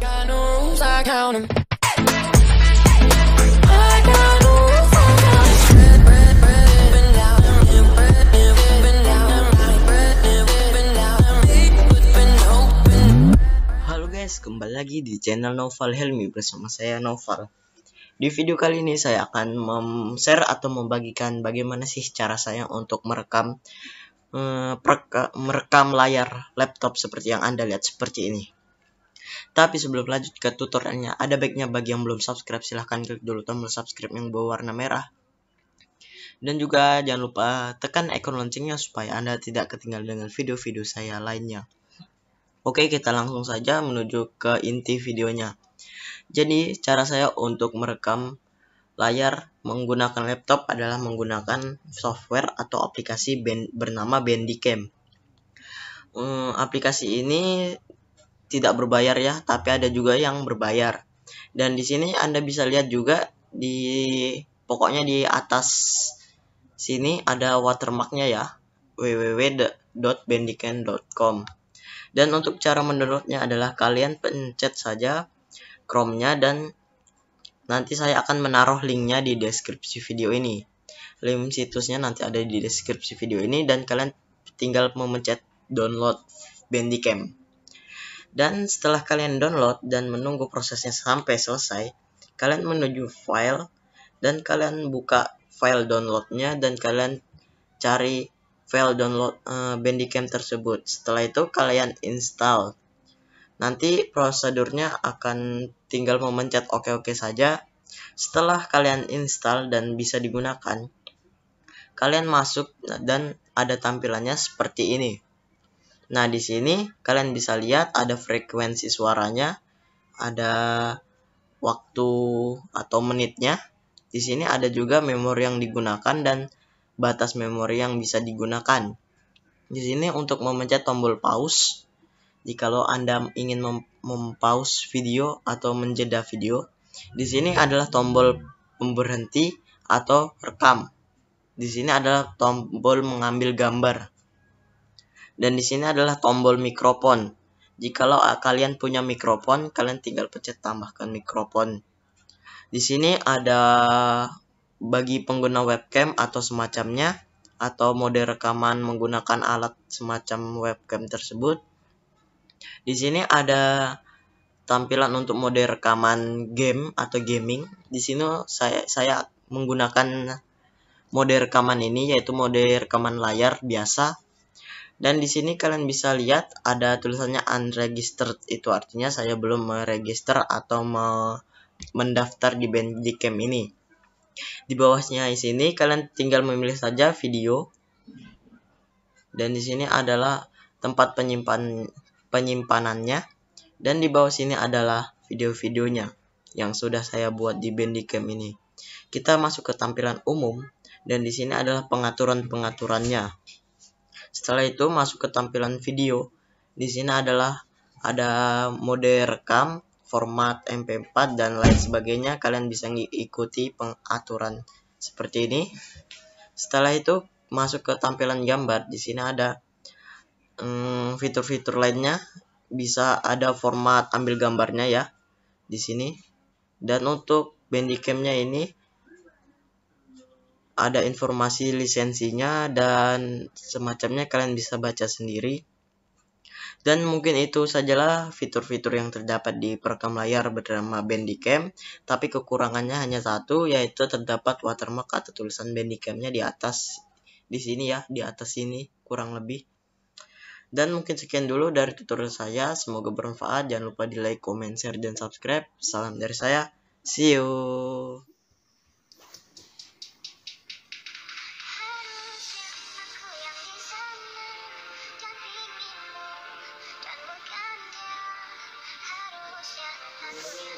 Halo guys, kembali lagi di channel Novel Helmi bersama saya Novel. Di video kali ini saya akan share atau membagikan bagaimana sih cara saya untuk merekam eh, merekam layar laptop seperti yang Anda lihat seperti ini. Tapi sebelum lanjut ke tutorialnya, ada baiknya bagi yang belum subscribe silahkan klik dulu tombol subscribe yang berwarna merah. Dan juga jangan lupa tekan ikon loncengnya supaya Anda tidak ketinggalan dengan video-video saya lainnya. Oke, kita langsung saja menuju ke inti videonya. Jadi, cara saya untuk merekam layar menggunakan laptop adalah menggunakan software atau aplikasi bernama Bandicam. Hmm, aplikasi ini tidak berbayar ya, tapi ada juga yang berbayar. Dan di sini Anda bisa lihat juga di pokoknya di atas sini ada watermarknya ya www.bendiken.com dan untuk cara mendownloadnya adalah kalian pencet saja Chrome-nya dan nanti saya akan menaruh linknya di deskripsi video ini link situsnya nanti ada di deskripsi video ini dan kalian tinggal memencet download Bandicam. Dan setelah kalian download dan menunggu prosesnya sampai selesai, kalian menuju file dan kalian buka file downloadnya dan kalian cari file download uh, Bandicam tersebut. Setelah itu kalian install. Nanti prosedurnya akan tinggal memencet OK OK saja. Setelah kalian install dan bisa digunakan, kalian masuk dan ada tampilannya seperti ini. Nah, di sini kalian bisa lihat ada frekuensi suaranya, ada waktu atau menitnya. Di sini ada juga memori yang digunakan dan batas memori yang bisa digunakan. Di sini untuk memencet tombol pause, jikalau Anda ingin mem mempause video atau menjeda video, di sini adalah tombol pemberhenti atau rekam. Di sini adalah tombol mengambil gambar. Dan di sini adalah tombol mikrofon. Jikalau ah, kalian punya mikrofon, kalian tinggal pencet tambahkan mikrofon. Di sini ada bagi pengguna webcam atau semacamnya atau mode rekaman menggunakan alat semacam webcam tersebut. Di sini ada tampilan untuk mode rekaman game atau gaming. Di sini saya saya menggunakan mode rekaman ini yaitu mode rekaman layar biasa dan di sini kalian bisa lihat ada tulisannya unregistered itu artinya saya belum meregister atau me mendaftar di Bandicam ini. Di bawahnya di sini kalian tinggal memilih saja video. Dan di sini adalah tempat penyimpan penyimpanannya dan di bawah sini adalah video-videonya yang sudah saya buat di Bandicam ini. Kita masuk ke tampilan umum dan di sini adalah pengaturan-pengaturannya. Setelah itu masuk ke tampilan video. Di sini adalah ada mode rekam, format MP4 dan lain sebagainya. Kalian bisa ikuti pengaturan seperti ini. Setelah itu masuk ke tampilan gambar. Di sini ada hmm, fitur-fitur hmm, lainnya. Bisa ada format ambil gambarnya ya di sini. Dan untuk bandicamnya ini ada informasi lisensinya dan semacamnya kalian bisa baca sendiri. Dan mungkin itu sajalah fitur-fitur yang terdapat di perekam layar bernama Bandicam, tapi kekurangannya hanya satu yaitu terdapat watermark atau tulisan Bandicamnya di atas di sini ya, di atas sini kurang lebih. Dan mungkin sekian dulu dari tutorial saya, semoga bermanfaat. Jangan lupa di like, comment, share, dan subscribe. Salam dari saya, see you! Thank you.